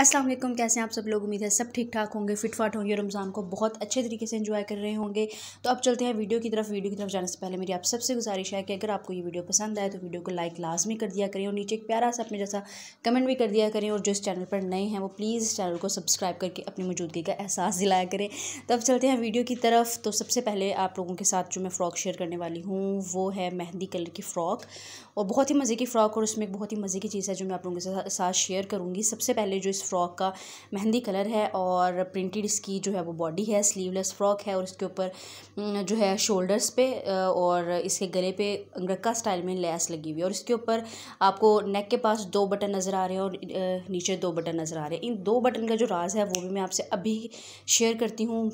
अस्सलाम वालेकुम कैसे हैं आप सब लोग उम्मीद है सब ठीक ठाक होंगे फिट फाट होंगे रमज़ान को बहुत अच्छे तरीके से एंजॉय कर रहे होंगे तो अब चलते हैं वीडियो की तरफ वीडियो की तरफ जाने से पहले मेरी आप सबसे गुजारिश है कि अगर आपको ये वीडियो पसंद आए तो वीडियो को लाइक लाजमी कर दिया करें और नीचे एक प्यारा सा अपने जैसा कमेंट भी कर दिया करें और जो इस चैनल पर नए हैं वो प्लीज़ इस चैनल को सब्सक्राइब करके अपनी मौजूदगी का एहसास दिलाया करें तो अब चलते हैं वीडियो की तरफ तो सबसे पहले आप लोगों के साथ जो मैं फ़्रॉक शेयर करने वाली हूँ वो है मेहंदी कलर की फ़्रॉक और बहुत ही मज़े की फ़्रॉक और उसमें एक बहुत ही मज़े की चीज़ है जो मैं आप लोगों के साथ शेयर करूँगी सबसे पहले जो इस फ्रॉक का मेहंदी कलर है और प्रिंटेड इसकी जो है वो बॉडी है स्लीवलेस फ्रॉक है और इसके ऊपर जो है शोल्डर्स पे और इसके गले पे अंगरक्का स्टाइल में लैस लगी हुई है और इसके ऊपर आपको नेक के पास दो बटन नज़र आ रहे हैं और नीचे दो बटन नज़र आ रहे हैं इन दो बटन का जो राज है वो भी मैं आपसे अभी शेयर करती हूँ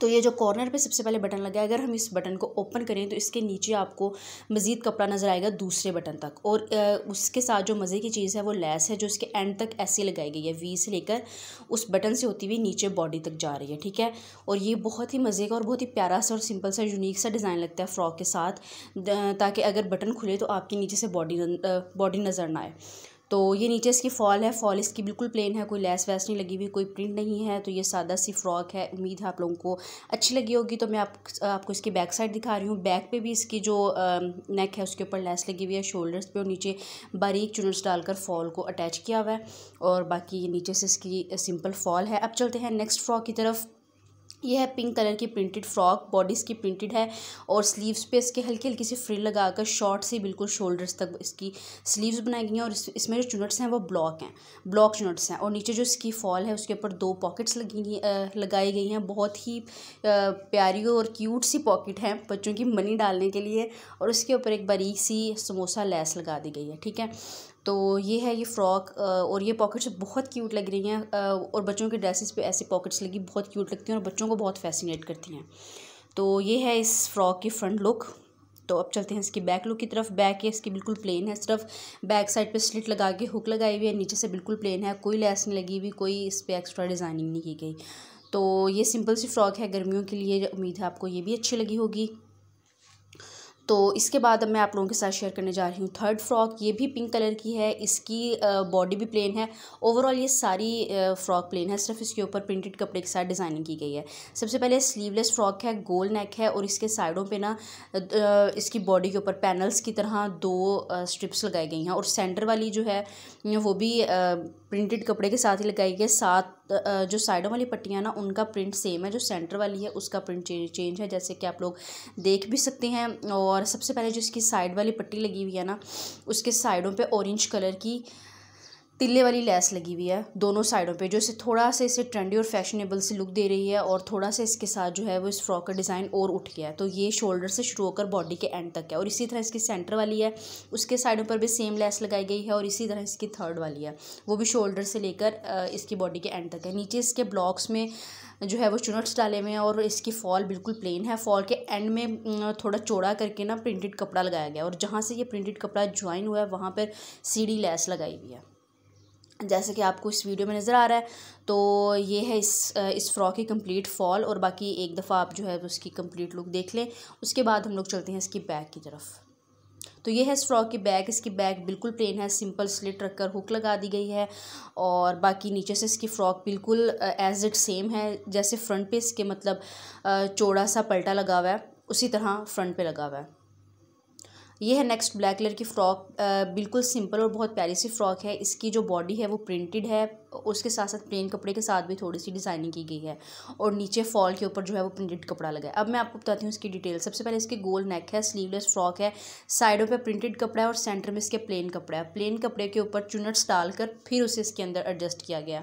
तो ये जो कॉर्नर पे सबसे पहले बटन लगा है अगर हम इस बटन को ओपन करें तो इसके नीचे आपको मज़ीद कपड़ा नज़र आएगा दूसरे बटन तक और उसके साथ जो मज़े की चीज़ है वो लेस है जो इसके एंड तक ऐसे लगाई गई है वी से लेकर उस बटन से होती हुई नीचे बॉडी तक जा रही है ठीक है और ये बहुत ही मज़े का और बहुत ही प्यारा सा और सिंपल सा यूनिक सा डिज़ाइन लगता है फ़्रॉक के साथ ताकि अगर बटन खुले तो आपके नीचे से बॉडी बॉडी नज़र ना आए तो ये नीचे इसकी फॉल है फॉल इसकी बिल्कुल प्लेन है कोई लेस वैस नहीं लगी हुई कोई प्रिंट नहीं है तो ये सादा सी फ्रॉक है उम्मीद है आप लोगों को अच्छी लगी होगी तो मैं आप आपको इसकी बैक साइड दिखा रही हूँ बैक पे भी इसकी जो नेक है उसके ऊपर लेस लगी हुई है शोल्डर्स पे और नीचे बारीक चुनर्स डालकर फॉल को अटैच किया हुआ है और बाकी नीचे से इसकी सिंपल फॉल है अब चलते हैं नेक्स्ट फ्रॉक की तरफ यह पिंक कलर की प्रिंटेड फ्रॉक बॉडीज़ की प्रिंटेड है और स्लीव्स पे इसके हल्की हल्की सी फ्रिल लगाकर शॉर्ट से बिल्कुल शोल्डर्स तक इसकी स्लीव्स बनाई गई हैं और इस, इसमें जो चुनट्स हैं वो ब्लॉक हैं ब्लॉक चुनट्स हैं और नीचे जो इसकी फॉल है उसके ऊपर दो पॉकेट्स लगी लगाई गई हैं बहुत ही प्यारी और क्यूट सी पॉकेट हैं बच्चों की मनी डालने के लिए और उसके ऊपर एक बारीक सी समोसा लैस लगा दी गई है ठीक है तो ये है ये फ्रॉक और ये पॉकेट्स बहुत क्यूट लग रही हैं और बच्चों के ड्रेसेस पे ऐसी पॉकेट्स लगी बहुत क्यूट लगती हैं और बच्चों को बहुत फैसिनेट करती हैं तो ये है इस फ्रॉक की फ्रंट लुक तो अब चलते हैं इसकी बैक लुक की तरफ बैक है इसकी बिल्कुल प्लेन है सिर्फ बैक साइड पे स्लिट लगा के हुक लगाई हुई है नीचे से बिल्कुल प्लेन है कोई लेस नहीं लगी हुई कोई इस पर एक्स्ट्रा डिज़ाइनिंग नहीं की गई तो ये सिंपल सी फ्रॉक है गर्मियों के लिए उम्मीद है आपको ये भी अच्छी लगी होगी तो इसके बाद अब मैं आप लोगों के साथ शेयर करने जा रही हूँ थर्ड फ्रॉक ये भी पिंक कलर की है इसकी बॉडी भी प्लेन है ओवरऑल ये सारी फ्रॉक प्लेन है सिर्फ इसके ऊपर प्रिंटेड कपड़े के साथ डिज़ाइनिंग की गई है सबसे पहले स्लीवलेस फ्रॉक है गोल नेक है और इसके साइडों पे ना इसकी बॉडी के ऊपर पैनल्स की तरह दो स्ट्रिप्स लगाई गई हैं और सेंटर वाली जो है वो भी प्रिंटेड कपड़े के साथ ही लगाई गई है सात जो साइडों वाली पट्टियाँ ना उनका प्रिंट सेम है जो सेंटर वाली है उसका प्रिंट चेंज है जैसे कि आप लोग देख भी सकते हैं और सबसे पहले जो इसकी साइड वाली पट्टी लगी हुई है ना उसके साइडों पे ऑरेंज कलर की तिल्ले वाली लैस लगी हुई है दोनों साइडों पे जो इसे थोड़ा से इसे ट्रेंडी और फैशनेबल सी लुक दे रही है और थोड़ा सा इसके साथ जो है वो इस फ्रॉक का डिज़ाइन और उठ गया है तो ये शोल्डर से शुरू होकर बॉडी के एंड तक है और इसी तरह इसकी सेंटर वाली है उसके साइडों पर भी सेम लैस लगाई गई है और इसी तरह इसकी थर्ड वाली है वो भी शोल्डर से लेकर इसकी बॉडी के एंड तक है नीचे इसके ब्लॉक्स में जो है वो चुनट्स डाले हुए हैं और इसकी फॉल बिल्कुल प्लेन है फॉल के एंड में थोड़ा चौड़ा करके ना प्रिंटेड कपड़ा लगाया गया और जहाँ से ये प्रिंटेड कपड़ा ज्वाइन हुआ है वहाँ पर सीढ़ी लैस लगाई हुई है जैसे कि आपको इस वीडियो में नज़र आ रहा है तो ये है इस इस फ़्रॉक की कंप्लीट फॉल और बाकी एक दफ़ा आप जो है तो उसकी कंप्लीट लुक देख लें उसके बाद हम लोग चलते हैं इसकी बैक की तरफ तो ये है इस फ्रॉक की बैक इसकी बैक बिल्कुल प्लेन है सिंपल स्लिट रखकर हुक लगा दी गई है और बाकी नीचे से इसकी फ़्रॉक बिल्कुल एज इट सेम है जैसे फ्रंट पे इसके मतलब चौड़ा सा पलटा लगा हुआ है उसी तरह फ्रंट पे लगा हुआ है ये है नेक्स्ट ब्लैक कलर की फ़्रॉक बिल्कुल सिंपल और बहुत प्यारी सी फ़्रॉक है इसकी जो बॉडी है वो प्रिंटेड है उसके साथ साथ प्लेन कपड़े के साथ भी थोड़ी सी डिज़ाइनिंग की गई है और नीचे फॉल के ऊपर जो है वो प्रिंटेड कपड़ा लगा है अब मैं आपको बताती हूँ इसकी डिटेल सबसे पहले इसकी गोल नेक है स्लीवलेस फ्रॉक है साइडों पर प्रिंटेड कपड़ा है और सेंटर में इसके प्लेन कपड़ा है प्लेन कपड़े के ऊपर चुनट्स डालकर फिर उसे इसके अंदर एडजस्ट किया गया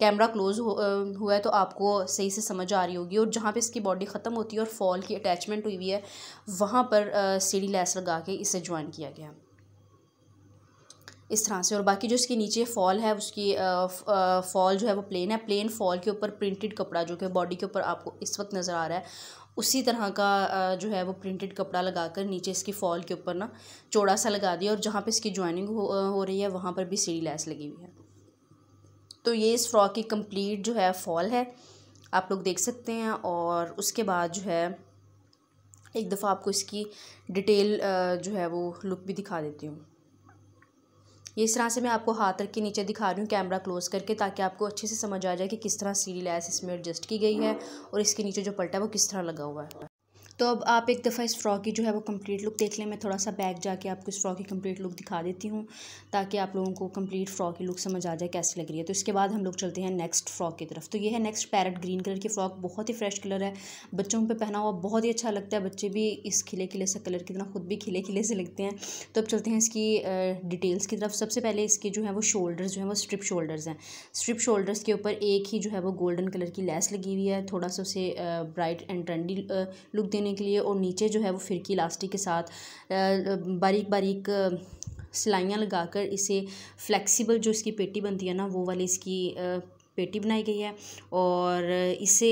कैमरा क्लोज हुआ है तो आपको सही से समझ आ रही होगी और जहाँ पर इसकी बॉडी ख़त्म होती है और फॉल की अटैचमेंट हुई हुई है वहाँ पर सीढ़ी लैस लगा के आगे इसे ज्वाइन किया गया इस तरह से और बाकी जो इसके नीचे फॉल है उसकी फॉल जो है वो प्लेन है प्लेन फॉल के ऊपर प्रिंटेड कपड़ा जो कि बॉडी के ऊपर आपको इस वक्त नज़र आ रहा है उसी तरह का जो है वो प्रिंटेड कपड़ा लगाकर नीचे इसकी फॉल के ऊपर ना चौड़ा सा लगा दिया और जहाँ पे इसकी ज्वाइनिंग हो, हो रही है वहाँ पर भी सीढ़ी लैस लगी हुई है तो ये इस फ्रॉक की कंप्लीट जो है फॉल है आप लोग देख सकते हैं और उसके बाद जो है एक दफ़ा आपको इसकी डिटेल जो है वो लुक भी दिखा देती हूँ ये इस तरह से मैं आपको हाथ रख के नीचे दिखा रही हूँ कैमरा क्लोज़ करके ताकि आपको अच्छे से समझ आ जाए कि किस तरह सीढ़ी लैस इसमें एडजस्ट की गई है और इसके नीचे जो पलटा है वो किस तरह लगा हुआ है तो अब आप एक दफ़ा इस फ़्रॉक की जो है वो कंप्लीट लुक देख लें मैं थोड़ा सा बैक जाके आपको इस फ़्रॉक की कंप्लीट लुक दिखा देती हूँ ताकि आप लोगों को कंप्लीट फ़्रॉक की लुक समझ आ जाए कैसी लग रही है तो इसके बाद हम लोग चलते हैं नेक्स्ट फ़्रॉक की तरफ तो ये है नेक्स्ट पैरट ग्रीन कलर की फ़्रॉक बहुत ही फ्रेश कलर है बच्चों पर पहना हुआ बहुत ही अच्छा लगता है बच्चे भी इस खिले खिले से कलर की तरह खुद भी खिले खिले से लगते हैं तो अब चलते हैं इसकी डिटेल्स की तरफ सबसे पहले इसके जो है वो शोल्डर्स जो है वो स्ट्रिप शोल्डर्स हैं स्ट्रिप शोल्डर्स के ऊपर एक ही जो है वो गोल्डन कलर की लेस लगी हुई है थोड़ा सा उसे ब्राइट एंड ट्रेंडी लुक देने देने के लिए और नीचे जो है वो फिरकी इलास्टिक के साथ बारीक बारीक सिलाइयाँ लगाकर इसे फ्लेक्सिबल जो इसकी पेटी बनती है ना वो वाली इसकी पेटी बनाई गई है और इसे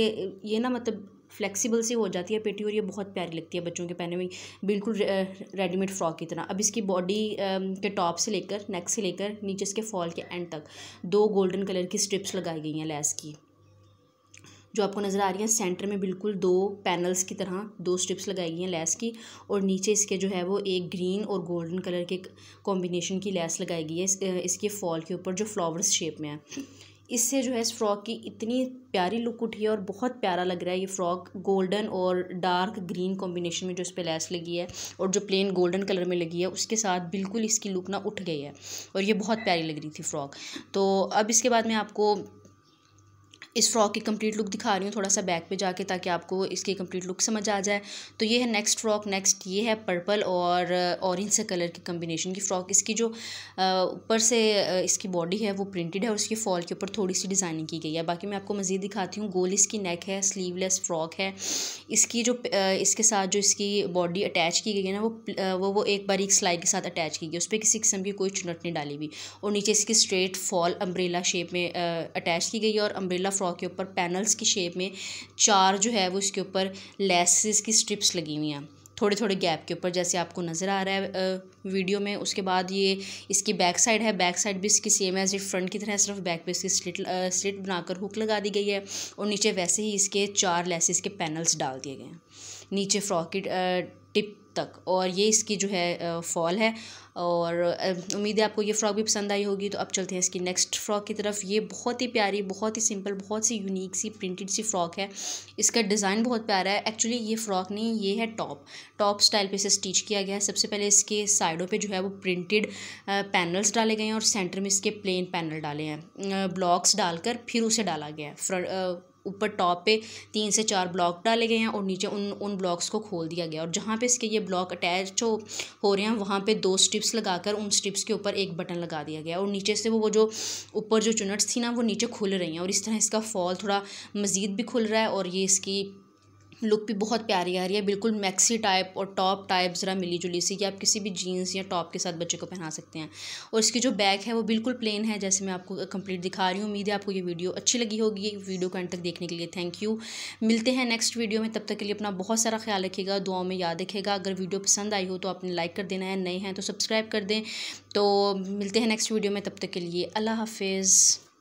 ये ना मतलब फ्लेक्सिबल सी हो जाती है पेटी और ये बहुत प्यारी लगती है बच्चों के पहने में बिल्कुल रेडीमेड फ्रॉक की तरह अब इसकी बॉडी के टॉप से लेकर नेक से लेकर नीचे इसके फॉल के एंड तक दो गोल्डन कलर की स्ट्रिप्स लगाई गई हैं लैस की जो आपको नज़र आ रही है सेंटर में बिल्कुल दो पैनल्स की तरह दो स्ट्रिप्स लगाई हैं लेस की और नीचे इसके जो है वो एक ग्रीन और गोल्डन कलर के कॉम्बिनेशन की लेस लगाई गई है इस, इसके फॉल के ऊपर जो फ्लावर्स शेप में है इससे जो है इस फ्रॉक की इतनी प्यारी लुक उठी है और बहुत प्यारा लग रहा है ये फ्रॉक गोल्डन और डार्क ग्रीन कॉम्बिनेशन में जो इस पर लैस लगी है और जो प्लेन गोल्डन कलर में लगी है उसके साथ बिल्कुल इसकी लुक ना उठ गई है और ये बहुत प्यारी लग रही थी फ्रॉक तो अब इसके बाद मैं आपको इस फ्रॉक की कंप्लीट लुक दिखा रही हूँ थोड़ा सा बैक पे जाके ताकि आपको इसकी कंप्लीट लुक समझ आ जाए तो ये है नेक्स्ट फ्रॉक नेक्स्ट ये है पर्पल और ऑरेंज से कलर की कम्बिनेशन की फ़्रॉक इसकी जो ऊपर से इसकी बॉडी है वो प्रिंटेड है और इसकी फॉल के ऊपर थोड़ी सी डिज़ाइनिंग की गई है बाकी मैं आपको मज़ीद दिखाती हूँ गोल इसकी नेक है स्लीवलेस फ्रॉक है इसकी जो इसके साथ जो इसकी बॉडी अटैच की गई है ना वो वो वो एक बारीक सिलाई के साथ अटैच की गई उस पर किसी किस्म की कोई चुनट नहीं डाली हुई और नीचे इसकी स्ट्रेट फॉल अम्ब्रेला शेप में अटैच की गई है और अम्ब्रेला फ़्रॉक के ऊपर पैनल्स की शेप में चार जो है वो इसके ऊपर लेसेस की स्ट्रिप्स लगी हुई हैं थोड़े थोड़े गैप के ऊपर जैसे आपको नज़र आ रहा है वीडियो में उसके बाद ये इसकी बैक साइड है बैक साइड भी इसकी सेम है सिर्फ फ्रंट की तरह सिर्फ बैक पे इसकी स्लिट स्लिट बनाकर हुक लगा दी गई है और नीचे वैसे ही इसके चार लेसेस के पैनल्स डाल दिए गए हैं नीचे फ्रॉक की टिप तक और ये इसकी जो है फॉल है और उम्मीद है आपको ये फ्रॉक भी पसंद आई होगी तो अब चलते हैं इसकी नेक्स्ट फ्रॉक की तरफ ये बहुत ही प्यारी बहुत ही सिंपल बहुत सी यूनिक सी प्रिंटेड सी फ्रॉक है इसका डिज़ाइन बहुत प्यारा है एक्चुअली ये फ्रॉक नहीं ये है टॉप टॉप स्टाइल पे इसे स्टिच किया गया है सबसे पहले इसके साइडों पर जो है वो प्रिंटेड पैनल्स डाले गए हैं और सेंटर में इसके प्लेन पैनल डाले हैं ब्लॉक्स डालकर फिर उसे डाला गया है फ्रंट ऊपर टॉप पे तीन से चार ब्लॉक डाले गए हैं और नीचे उन उन ब्लॉक्स को खोल दिया गया और जहाँ पे इसके ये ब्लॉक अटैच हो हो रहे हैं वहाँ पे दो स्ट्रिप्स लगाकर उन स्ट्रिप्स के ऊपर एक बटन लगा दिया गया और नीचे से वो वो जो ऊपर जो चुनट्स थी ना वो नीचे खुल रही हैं और इस तरह इसका फॉल थोड़ा मज़ीद भी खुल रहा है और ये इसकी लुक भी बहुत प्यारी आ रही है बिल्कुल मैक्सी टाइप और टॉप टाइप ज़रा मिली जुली सी कि आप किसी भी जीन्स या टॉप के साथ बच्चे को पहना सकते हैं और इसकी जो बैग है वो बिल्कुल प्लेन है जैसे मैं आपको कंप्लीट दिखा रही हूँ उम्मीद है आपको ये वीडियो अच्छी लगी होगी वीडियो को एंड तक देखने के लिए थैंक यू मिलते हैं नेक्स्ट वीडियो में तब तक के लिए अपना बहुत सारा ख्याल रखेगा दुआओं में याद रखेगा अगर वीडियो पसंद आई हो तो आपने लाइक कर देना है नए हैं तो सब्सक्राइब कर दें तो मिलते हैं नेक्स्ट वीडियो में तब तक के लिए अल्लाह हाफिज़